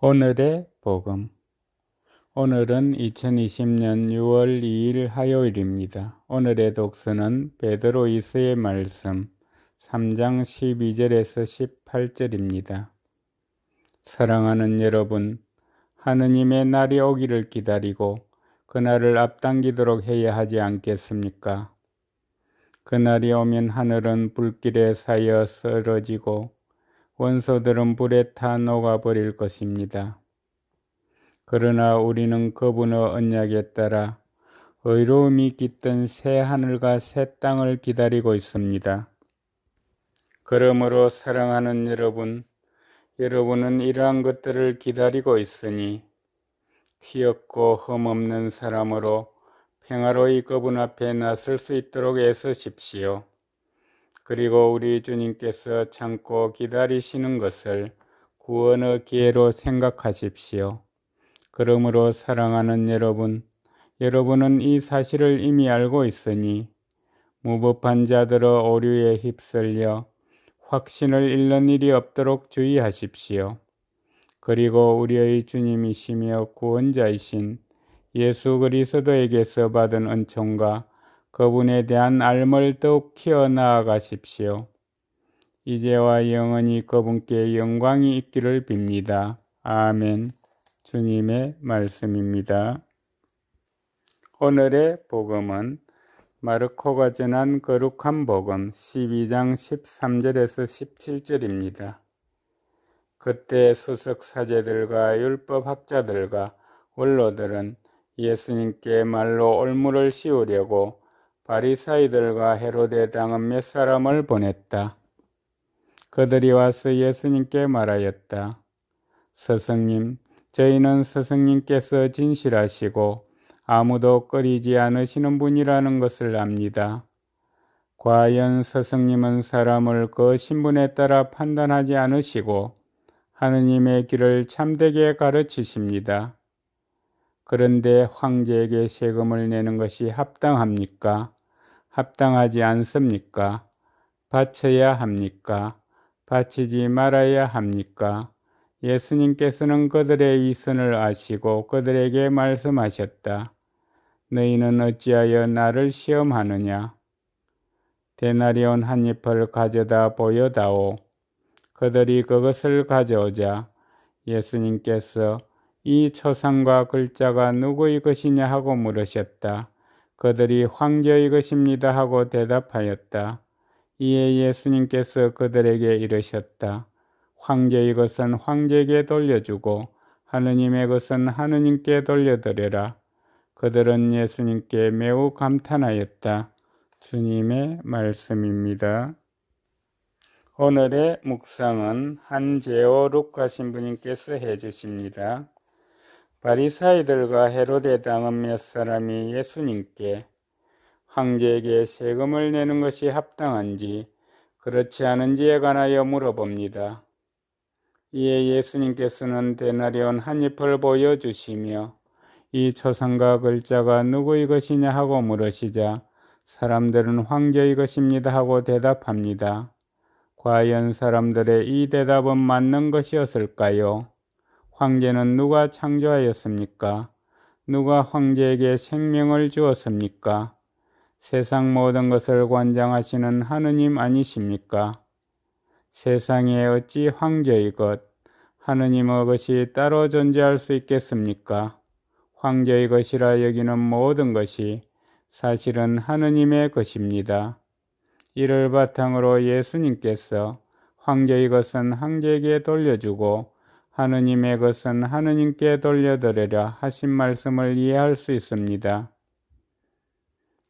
오늘의 복음 오늘은 2020년 6월 2일 화요일입니다. 오늘의 독서는 베드로이스의 말씀 3장 12절에서 18절입니다. 사랑하는 여러분, 하느님의 날이 오기를 기다리고 그날을 앞당기도록 해야 하지 않겠습니까? 그날이 오면 하늘은 불길에 쌓여 쓰러지고 원소들은 불에 타 녹아버릴 것입니다. 그러나 우리는 그분의 언약에 따라 의로움이 깃든 새 하늘과 새 땅을 기다리고 있습니다. 그러므로 사랑하는 여러분, 여러분은 이러한 것들을 기다리고 있으니 피었고 흠없는 사람으로 평화로이 그분 앞에 나설 수 있도록 애쓰십시오. 그리고 우리 주님께서 참고 기다리시는 것을 구원의 기회로 생각하십시오. 그러므로 사랑하는 여러분, 여러분은 이 사실을 이미 알고 있으니 무법한 자들의 오류에 휩쓸려 확신을 잃는 일이 없도록 주의하십시오. 그리고 우리의 주님이시며 구원자이신 예수 그리스도에게서 받은 은총과 그분에 대한 알을 더욱 키워 나아가십시오. 이제와 영원히 그분께 영광이 있기를 빕니다. 아멘. 주님의 말씀입니다. 오늘의 복음은 마르코가 전한 거룩한 복음 12장 13절에서 17절입니다. 그때 수석 사제들과 율법 학자들과 원로들은 예수님께 말로 올무를 씌우려고 바리사이들과 헤로데 당은 몇 사람을 보냈다. 그들이 와서 예수님께 말하였다. 스승님, 저희는 스승님께서 진실하시고 아무도 꺼리지 않으시는 분이라는 것을 압니다. 과연 스승님은 사람을 그 신분에 따라 판단하지 않으시고 하느님의 길을 참되게 가르치십니다. 그런데 황제에게 세금을 내는 것이 합당합니까? 합당하지 않습니까? 바쳐야 합니까? 바치지 말아야 합니까? 예수님께서는 그들의 위선을 아시고 그들에게 말씀하셨다. 너희는 어찌하여 나를 시험하느냐? 대나리온한 잎을 가져다 보여다오. 그들이 그것을 가져오자 예수님께서 이 초상과 글자가 누구의 것이냐 하고 물으셨다. 그들이 황제의 것입니다 하고 대답하였다. 이에 예수님께서 그들에게 이르셨다. 황제의 것은 황제에게 돌려주고 하느님의 것은 하느님께 돌려드려라. 그들은 예수님께 매우 감탄하였다. 주님의 말씀입니다. 오늘의 묵상은 한제호 루카 신부님께서 해주십니다. 바리사이들과 헤롯의당은몇 사람이 예수님께 황제에게 세금을 내는 것이 합당한지 그렇지 않은지에 관하여 물어봅니다. 이에 예수님께서는 대나리온한 잎을 보여주시며 이 초상과 글자가 누구의 것이냐 하고 물으시자 사람들은 황제의 것입니다 하고 대답합니다. 과연 사람들의 이 대답은 맞는 것이었을까요? 황제는 누가 창조하였습니까? 누가 황제에게 생명을 주었습니까? 세상 모든 것을 관장하시는 하느님 아니십니까? 세상에 어찌 황제의 것, 하느님의 것이 따로 존재할 수 있겠습니까? 황제의 것이라 여기는 모든 것이 사실은 하느님의 것입니다. 이를 바탕으로 예수님께서 황제의 것은 황제에게 돌려주고 하느님의 것은 하느님께 돌려드리라 하신 말씀을 이해할 수 있습니다.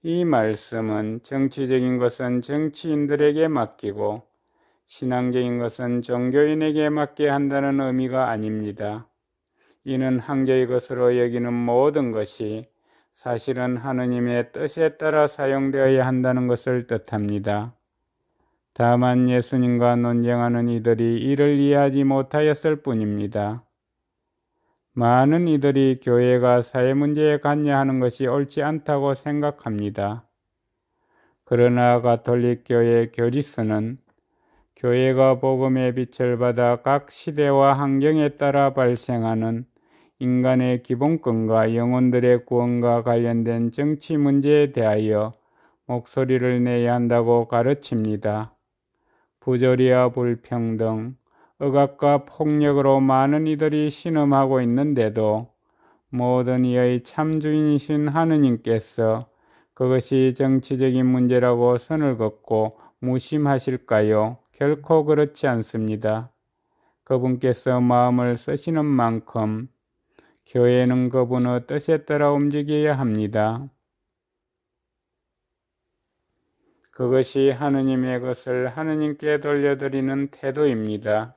이 말씀은 정치적인 것은 정치인들에게 맡기고 신앙적인 것은 종교인에게 맡게 한다는 의미가 아닙니다. 이는 한계의 것으로 여기는 모든 것이 사실은 하느님의 뜻에 따라 사용되어야 한다는 것을 뜻합니다. 다만 예수님과 논쟁하는 이들이 이를 이해하지 못하였을 뿐입니다. 많은 이들이 교회가 사회 문제에 관여하는 것이 옳지 않다고 생각합니다. 그러나 가톨릭 교회 교리서는 교회가 복음의 빛을 받아 각 시대와 환경에 따라 발생하는 인간의 기본권과 영혼들의 구원과 관련된 정치 문제에 대하여 목소리를 내야 한다고 가르칩니다. 부조리와 불평등, 억압과 폭력으로 많은 이들이 신음하고 있는데도 모든 이의 참주인신 이 하느님께서 그것이 정치적인 문제라고 선을 긋고 무심하실까요? 결코 그렇지 않습니다. 그분께서 마음을 쓰시는 만큼 교회는 그분의 뜻에 따라 움직여야 합니다. 그것이 하느님의 것을 하느님께 돌려드리는 태도입니다.